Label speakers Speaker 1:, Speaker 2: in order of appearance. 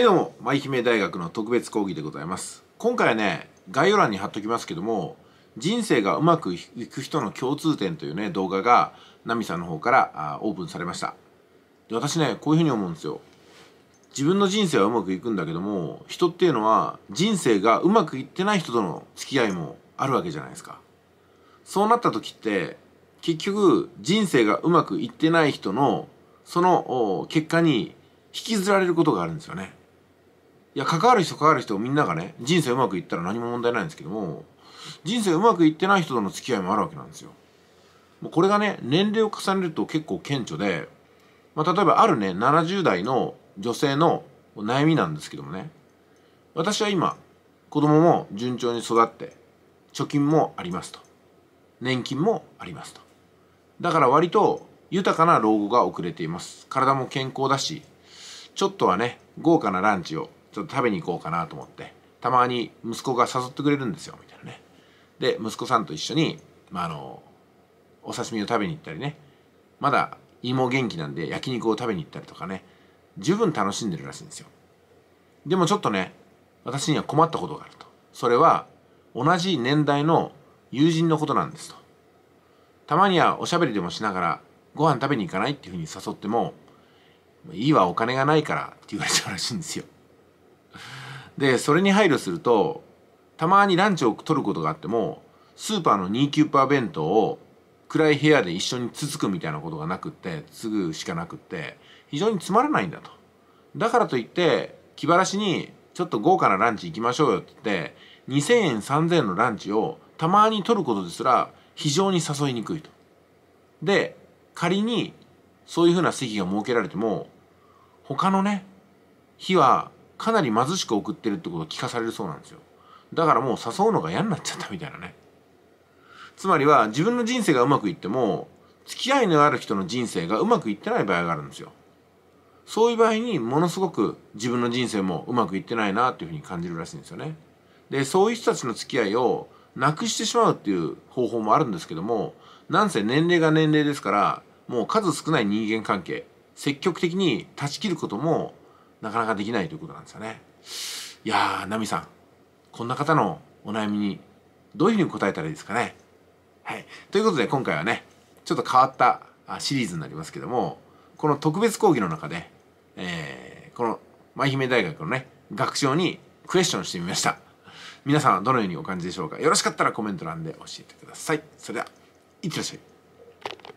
Speaker 1: はいどうも舞姫大学の特別講義でございます今回はね概要欄に貼っときますけども人生がうまくいく人の共通点というね動画がナミさんの方からオープンされましたで私ねこういうふうに思うんですよ自分の人生はうまくいくんだけども人っていうのは人生がうまくいってない人との付き合いもあるわけじゃないですかそうなった時って結局人生がうまくいってない人のその結果に引きずられることがあるんですよねいや関わる人関わる人みんながね人生うまくいったら何も問題ないんですけども人生うまくいってない人との付き合いもあるわけなんですよ。もうこれがね年齢を重ねると結構顕著で、まあ、例えばあるね70代の女性の悩みなんですけどもね私は今子供も順調に育って貯金もありますと年金もありますとだから割と豊かな老後が遅れています体も健康だしちょっとはね豪華なランチをちょっと食べに行こうかなと思ってたまに息子が誘ってくれるんですよみたいなねで息子さんと一緒に、まあ、あのお刺身を食べに行ったりねまだ芋元気なんで焼肉を食べに行ったりとかね十分楽しんでるらしいんですよでもちょっとね私には困ったことがあるとそれは同じ年代の友人のことなんですとたまにはおしゃべりでもしながらご飯食べに行かないっていうふうに誘ってもいいわお金がないからって言われちゃうらしいんですよでそれに配慮するとたまにランチを取ることがあってもスーパーの2キューパー弁当を暗い部屋で一緒につつくみたいなことがなくってすぐしかなくって非常につまらないんだとだからといって気晴らしにちょっと豪華なランチ行きましょうよって言って2,000円3,000円のランチをたまに取ることですら非常に誘いにくいと。で仮にそういうふうな席が設けられても他のね日はかなり貧しく送ってるってことを聞かされるそうなんですよだからもう誘うのが嫌になっちゃったみたいなねつまりは自分の人生がうまくいっても付き合いのある人の人生がうまくいってない場合があるんですよそういう場合にものすごく自分の人生もうまくいってないなっていうふうに感じるらしいんですよねでそういう人たちの付き合いをなくしてしまうっていう方法もあるんですけどもなんせ年齢が年齢ですからもう数少ない人間関係積極的に断ち切ることもなかなかできないということなんですよね。いやー、ナミさん、こんな方のお悩みにどういうふうに答えたらいいですかね。はい。ということで今回はね、ちょっと変わったシリーズになりますけども、この特別講義の中で、えー、この舞姫大学のね、学長にクエスチョンしてみました。皆さんはどのようにお感じでしょうかよろしかったらコメント欄で教えてください。それでは、いってらっしゃい。